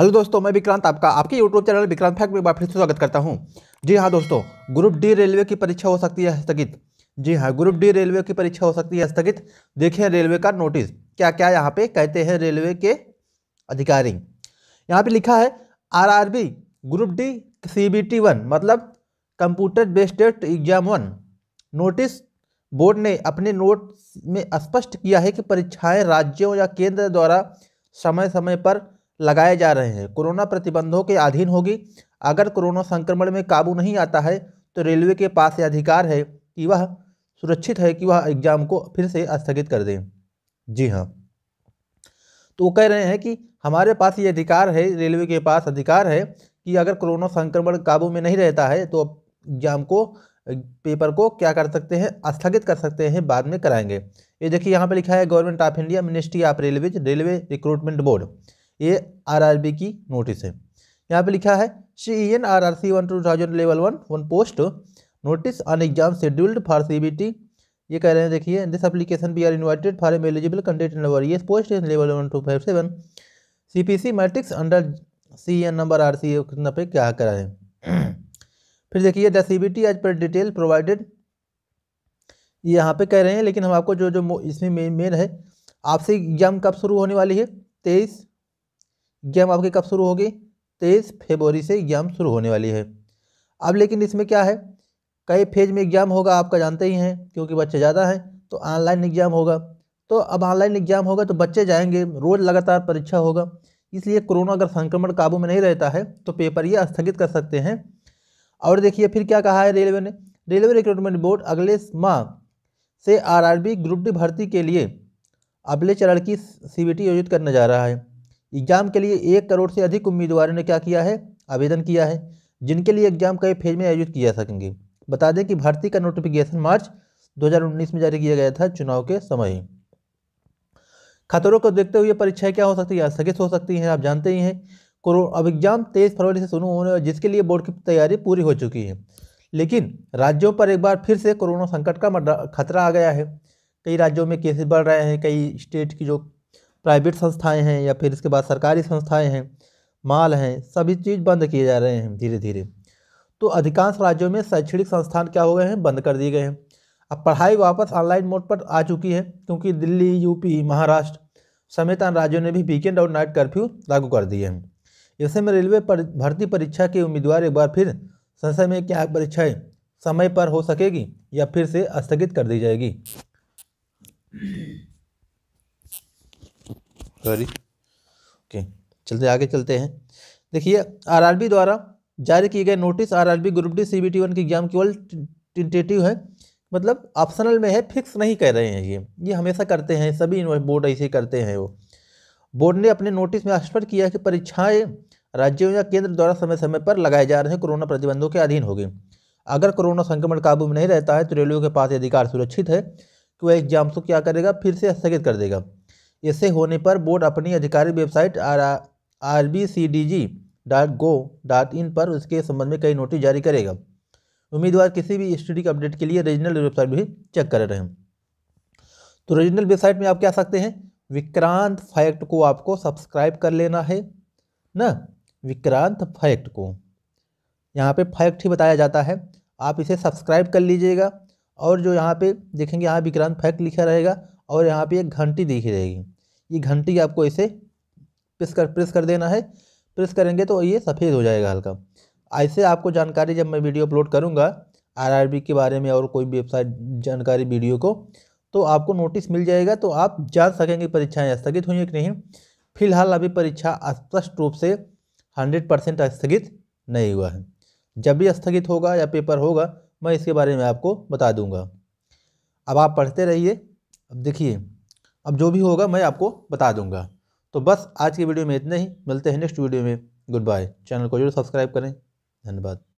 hello दोस्तों मैं विक्रांत आपका आपके यूट्यूब चैनल विक्रांत फैक्ट में फिर से स्वागत करता हूं जी हाँ दोस्तों ग्रुप डी रेलवे की परीक्षा हो सकती है स्थगित जी हाँ ग्रुप डी रेलवे की परीक्षा हो सकती है स्थगित देखें रेलवे का नोटिस क्या क्या यहाँ पे कहते हैं रेलवे के अधिकारी यहाँ पर लिखा है R group D C one मतलब computer based exam one notice board ने अपने नोट में स्पष्ट किया है कि परीक्षाएं राज्यों या केंद्र द्वारा समय समय पर लगाए जा रहे हैं कोरोना प्रतिबंधों के अधीन होगी अगर कोरोना संक्रमण में काबू नहीं आता है तो रेलवे के पास यह अधिकार है कि वह सुरक्षित है कि वह एग्जाम को फिर से स्थगित कर दें जी हाँ तो वो कह रहे हैं कि हमारे पास ये अधिकार है रेलवे के पास अधिकार है कि अगर कोरोना संक्रमण काबू में नहीं रहता है तो एग्जाम को पेपर को क्या कर सकते हैं स्थगित कर सकते हैं बाद में कराएंगे ये देखिए यहाँ पे लिखा है government of India ministry of railways railway recruitment board ये आरआरबी की नोटिस है यहाँ पे लिखा है C E N R R C one two thousand level one one post notice on exam scheduled for C B T ये कह रहे हैं देखिए this application be are invited for M eligible content number ये post in level one two five seven C P C matrix under C E N number R C कितना पे क्या करा है फिर देखिए the C B T as per detail provided यहाँ पे कह रहे हैं लेकिन हम आपको जो जो इसमें मेन मेन है आपसे एग्जाम कब शुरू होने वाली है तेईस गेम आपकी कब शुरू होगी तेईस फेबरी से एग्जाम शुरू होने वाली है अब लेकिन इसमें क्या है कई फेज में एग्ज़ाम होगा आपका जानते ही हैं क्योंकि बच्चे ज़्यादा हैं तो ऑनलाइन एग्ज़ाम होगा तो अब ऑनलाइन एग्ज़ाम होगा तो बच्चे जाएंगे रोज़ लगातार परीक्षा होगा इसलिए कोरोना अगर संक्रमण काबू में नहीं रहता है तो पेपर ये स्थगित कर सकते हैं और देखिए फिर क्या कहा है रेलवे ने रेलवे रिक्रूटमेंट बोर्ड अगले माह से आर ग्रुप डी भर्ती के लिए अगले चरण की सीबीटी आयोजित करने जा रहा है एग्जाम के लिए एक करोड़ से अधिक उम्मीदवारों ने क्या किया है आवेदन किया है जिनके लिए एग्जाम कई फेज में आयोजित किया सकेंगे बता दें कि भर्ती का नोटिफिकेशन मार्च 2019 में जारी किया गया था चुनाव के समय खतरों को देखते हुए परीक्षाएं क्या हो सकती है स्थगित हो सकती हैं आप जानते ही हैं कोरो अब एग्जाम तेईस फरवरी से शुरू होने जिसके लिए बोर्ड की तैयारी पूरी हो चुकी है लेकिन राज्यों पर एक बार फिर से कोरोना संकट का खतरा आ गया है कई राज्यों में केसेस बढ़ रहे हैं कई स्टेट की जो प्राइवेट संस्थाएं हैं या फिर इसके बाद सरकारी संस्थाएं हैं माल हैं सभी चीज़ बंद किए जा रहे हैं धीरे धीरे तो अधिकांश राज्यों में शैक्षणिक संस्थान क्या हो गए हैं बंद कर दिए गए हैं अब पढ़ाई वापस ऑनलाइन मोड पर आ चुकी है क्योंकि दिल्ली यूपी महाराष्ट्र समेत अन्य राज्यों ने भी वीकेंड और नाइट कर्फ्यू लागू कर दिए हैं ऐसे में रेलवे पर भर्ती परीक्षा के उम्मीदवार एक बार फिर संसद में क्या परीक्षाएँ समय पर हो सकेगी या फिर से स्थगित कर दी जाएगी सॉरी ओके चलते आगे चलते हैं देखिए आरआरबी द्वारा जारी किए गए notice RRB group D CBT one की एग्जाम केवल टेंटेटिव है मतलब ऑप्शनल में है फिक्स नहीं कह रहे हैं ये ये हमेशा करते हैं सभी बोर्ड ऐसे करते हैं वो बोर्ड ने अपने नोटिस में स्पष्ट किया कि परीक्षाएं राज्यों या केंद्र द्वारा समय समय पर लगाए जा रहे हैं कोरोना प्रतिबंधों के अधीन होगी अगर कोरोना संक्रमण काबू में नहीं रहता है तो रेलवे के पास अधिकार सुरक्षित है कि तो वह एग्जाम्स को क्या करेगा फिर से स्थगित कर देगा ऐसे होने पर बोर्ड अपनी आधिकारिक website R R B C D G dot gov dot in पर उसके संबंध में कई नोटिस जारी करेगा उम्मीदवार किसी भी स्टडी के अपडेट के लिए रीजनल वेबसाइट भी चेक कर रहे हैं तो रीजनल वेबसाइट में आप क्या सकते हैं विक्रांत फैक्ट को आपको सब्सक्राइब कर लेना है ना विक्रांत फैक्ट को यहाँ पे फैक्ट ही बताया जाता है आप इसे सब्सक्राइब कर लीजिएगा और जो यहाँ पे देखेंगे यहाँ विक्रांत फैक्ट लिखा रहेगा और यहाँ पे एक घंटी दिखी रहेगी ये घंटी आपको इसे प्रेस कर प्रेस कर देना है प्रेस करेंगे तो ये सफ़ेद हो जाएगा हल्का ऐसे आपको जानकारी जब मैं वीडियो अपलोड करूँगा आरआरबी के बारे में और कोई भी वेबसाइट जानकारी वीडियो को तो आपको नोटिस मिल जाएगा तो आप जान सकेंगे परीक्षाएँ स्थगित हुई कि नहीं फिलहाल अभी परीक्षा स्पष्ट रूप से हंड्रेड परसेंट स्थगित नहीं हुआ है जब भी स्थगित होगा या पेपर होगा मैं इसके बारे में आपको बता दूंगा अब आप पढ़ते रहिए अब देखिए अब जो भी होगा मैं आपको बता दूंगा तो बस आज की वीडियो में इतना ही मिलते हैं नेक्स्ट वीडियो में गुड बाय चैनल को जरूर सब्सक्राइब करें धन्यवाद